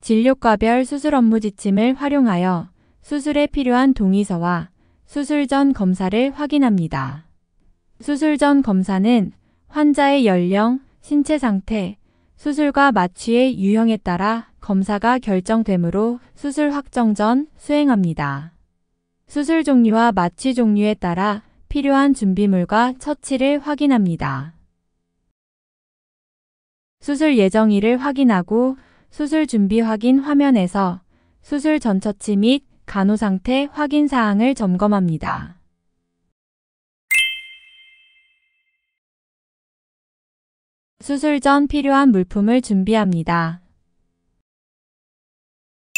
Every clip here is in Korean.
진료과별 수술 업무 지침을 활용하여 수술에 필요한 동의서와 수술 전 검사를 확인합니다. 수술 전 검사는 환자의 연령, 신체 상태, 수술과 마취의 유형에 따라 검사가 결정되므로 수술 확정 전 수행합니다. 수술 종류와 마취 종류에 따라 필요한 준비물과 처치를 확인합니다. 수술 예정일을 확인하고 수술 준비 확인 화면에서 수술 전 처치 및 간호 상태 확인 사항을 점검합니다. 수술 전 필요한 물품을 준비합니다.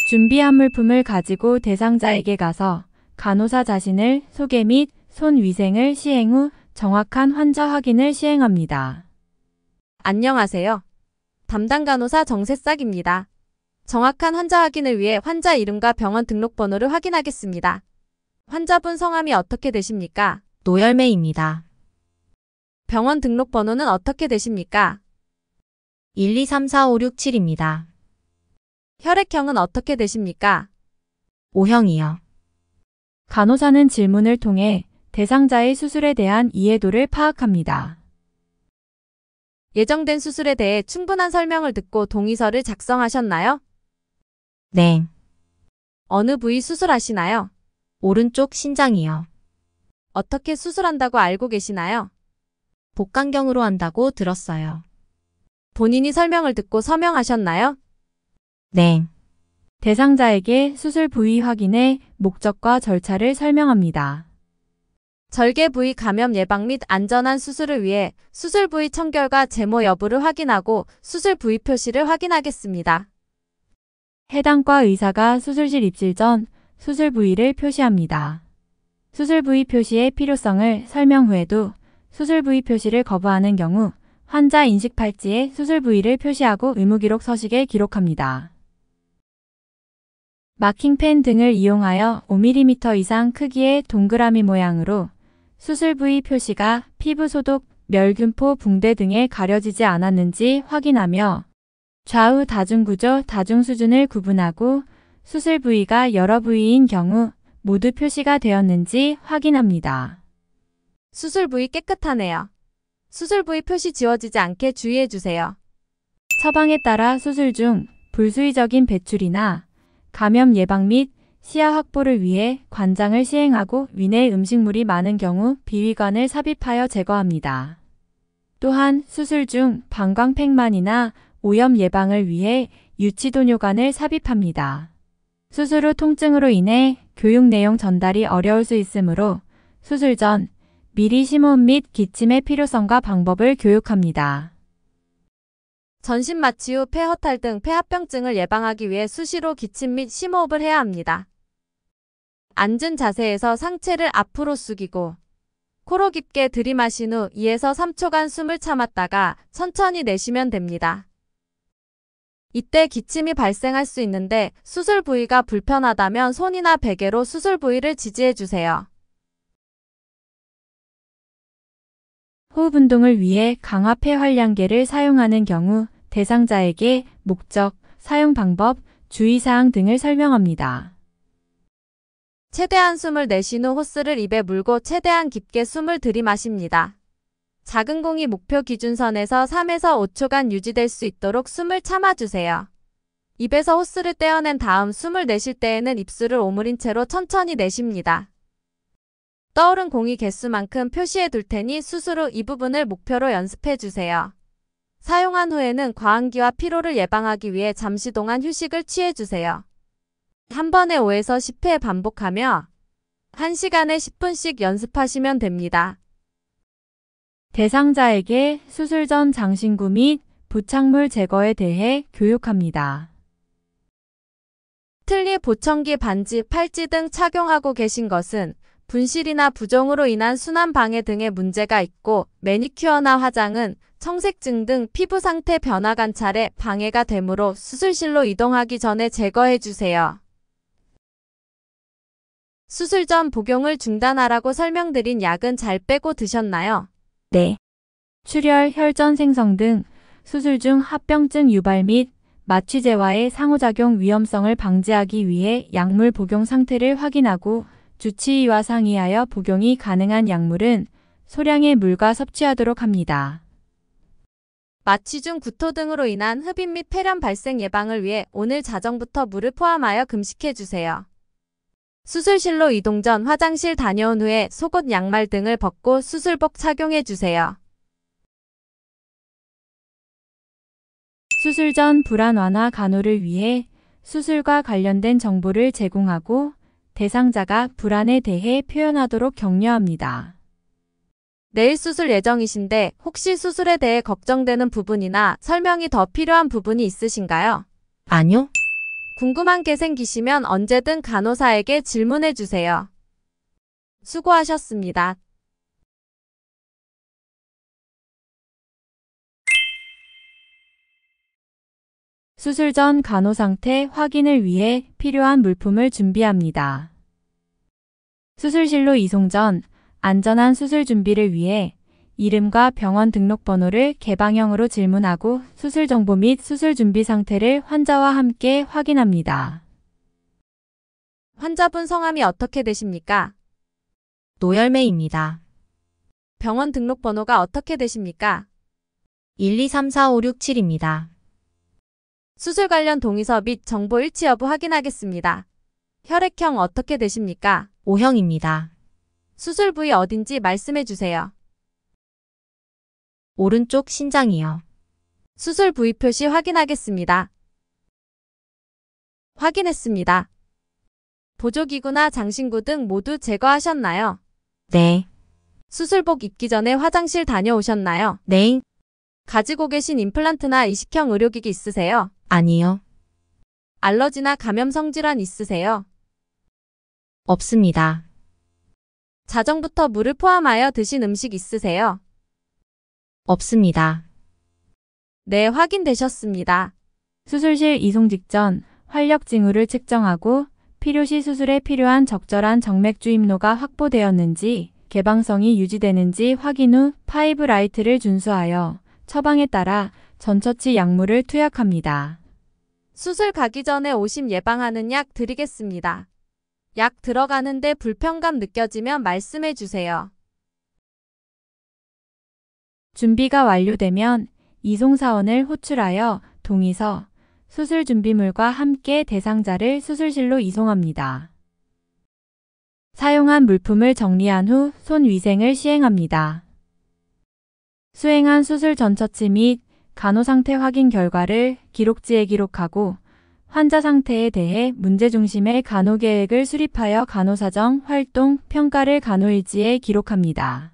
준비한 물품을 가지고 대상자에게 가서 간호사 자신을 소개 및 손 위생을 시행 후 정확한 환자 확인을 시행합니다. 안녕하세요. 담당 간호사 정세싹입니다. 정확한 환자 확인을 위해 환자 이름과 병원 등록번호를 확인하겠습니다. 환자분 성함이 어떻게 되십니까? 노열매입니다. 병원 등록번호는 어떻게 되십니까? 123456-7입니다. 혈액형은 어떻게 되십니까? O형이요. 간호사는 질문을 통해 대상자의 수술에 대한 이해도를 파악합니다. 예정된 수술에 대해 충분한 설명을 듣고 동의서를 작성하셨나요? 네. 어느 부위 수술하시나요? 오른쪽 신장이요. 어떻게 수술한다고 알고 계시나요? 복강경으로 한다고 들었어요. 본인이 설명을 듣고 서명하셨나요? 네. 대상자에게 수술 부위 확인의 목적과 절차를 설명합니다. 절개 부위 감염 예방 및 안전한 수술을 위해 수술 부위 청결과 제모 여부를 확인하고 수술 부위 표시를 확인하겠습니다. 해당과 의사가 수술실 입실 전 수술 부위를 표시합니다. 수술 부위 표시의 필요성을 설명 후에도 수술 부위 표시를 거부하는 경우 환자 인식 팔찌에 수술 부위를 표시하고 의무기록 서식에 기록합니다. 마킹펜 등을 이용하여 5mm 이상 크기의 동그라미 모양으로 수술 부위 표시가 피부 소독, 멸균포, 붕대 등에 가려지지 않았는지 확인하며 좌우 다중구조, 다중수준을 구분하고 수술 부위가 여러 부위인 경우 모두 표시가 되었는지 확인합니다. 수술 부위 깨끗하네요. 수술 부위 표시 지워지지 않게 주의해주세요. 처방에 따라 수술 중 불수의적인 배출이나 감염 예방 및 시야 확보를 위해 관장을 시행하고 위내 음식물이 많은 경우 비위관을 삽입하여 제거합니다. 또한 수술 중 방광팽만이나 오염 예방을 위해 유치도뇨관을 삽입합니다. 수술 후 통증으로 인해 교육 내용 전달이 어려울 수 있으므로 수술 전 미리 심음 및 기침의 필요성과 방법을 교육합니다. 전신 마취 후 폐허탈 등 폐합병증을 예방하기 위해 수시로 기침 및 심호흡을 해야 합니다. 앉은 자세에서 상체를 앞으로 숙이고 코로 깊게 들이마신 후 2에서 3초간 숨을 참았다가 천천히 내쉬면 됩니다. 이때 기침이 발생할 수 있는데 수술 부위가 불편하다면 손이나 베개로 수술 부위를 지지해 주세요. 호흡 운동을 위해 강화 폐활량계를 사용하는 경우 대상자에게 목적, 사용 방법, 주의사항 등을 설명합니다. 최대한 숨을 내쉰 후 호스를 입에 물고 최대한 깊게 숨을 들이마십니다. 작은 공이 목표 기준선에서 3에서 5초간 유지될 수 있도록 숨을 참아주세요. 입에서 호스를 떼어낸 다음 숨을 내쉴 때에는 입술을 오므린 채로 천천히 내쉽니다. 떠오른 공이 개수만큼 표시해 둘 테니 스스로 이 부분을 목표로 연습해 주세요. 사용한 후에는 과한기와 피로를 예방하기 위해 잠시 동안 휴식을 취해 주세요. 한 번에 5에서 10회 반복하며 1시간에 10분씩 연습하시면 됩니다. 대상자에게 수술 전 장신구 및 부착물 제거에 대해 교육합니다. 틀니 보청기 반지, 팔찌 등 착용하고 계신 것은 분실이나 부종으로 인한 순환 방해 등의 문제가 있고 매니큐어나 화장은 청색증 등 피부 상태 변화 관찰에 방해가 되므로 수술실로 이동하기 전에 제거해 주세요. 수술 전 복용을 중단하라고 설명드린 약은 잘 빼고 드셨나요? 네. 출혈, 혈전 생성 등 수술 중 합병증 유발 및 마취제와의 상호작용 위험성을 방지하기 위해 약물 복용 상태를 확인하고 주치의와 상의하여 복용이 가능한 약물은 소량의 물과 섭취하도록 합니다. 마취중 구토 등으로 인한 흡입 및 폐렴 발생 예방을 위해 오늘 자정부터 물을 포함하여 금식해 주세요. 수술실로 이동 전 화장실 다녀온 후에 속옷 양말 등을 벗고 수술복 착용해 주세요. 수술 전 불안 완화 간호를 위해 수술과 관련된 정보를 제공하고 대상자가 불안에 대해 표현하도록 격려합니다. 내일 수술 예정이신데 혹시 수술에 대해 걱정되는 부분이나 설명이 더 필요한 부분이 있으신가요? 아니요. 궁금한 게 생기시면 언제든 간호사에게 질문해 주세요. 수고하셨습니다. 수술 전 간호 상태 확인을 위해 필요한 물품을 준비합니다. 수술실로 이송 전 안전한 수술 준비를 위해 이름과 병원 등록번호를 개방형으로 질문하고 수술 정보 및 수술 준비 상태를 환자와 함께 확인합니다. 환자분 성함이 어떻게 되십니까? 노열매입니다. 병원 등록번호가 어떻게 되십니까? 123456입니다. 7 수술 관련 동의서 및 정보 일치 여부 확인하겠습니다. 혈액형 어떻게 되십니까? O형입니다. 수술 부위 어딘지 말씀해 주세요. 오른쪽 신장이요. 수술 부위 표시 확인하겠습니다. 확인했습니다. 보조기구나 장신구 등 모두 제거하셨나요? 네. 수술복 입기 전에 화장실 다녀오셨나요? 네. 가지고 계신 임플란트나 이식형 의료기기 있으세요? 아니요. 알러지나 감염성 질환 있으세요? 없습니다. 자정부터 물을 포함하여 드신 음식 있으세요? 없습니다. 네, 확인되셨습니다. 수술실 이송 직전 활력 징후를 측정하고 필요시 수술에 필요한 적절한 정맥 주입로가 확보되었는지 개방성이 유지되는지 확인 후 파이브 라이트를 준수하여 처방에 따라 전처치 약물을 투약합니다. 수술 가기 전에 오심 예방하는 약 드리겠습니다. 약 들어가는데 불편감 느껴지면 말씀해 주세요. 준비가 완료되면 이송사원을 호출하여 동의서, 수술 준비물과 함께 대상자를 수술실로 이송합니다. 사용한 물품을 정리한 후 손위생을 시행합니다. 수행한 수술 전처치 및 간호상태 확인 결과를 기록지에 기록하고 환자 상태에 대해 문제 중심의 간호 계획을 수립하여 간호사정, 활동, 평가를 간호일지에 기록합니다.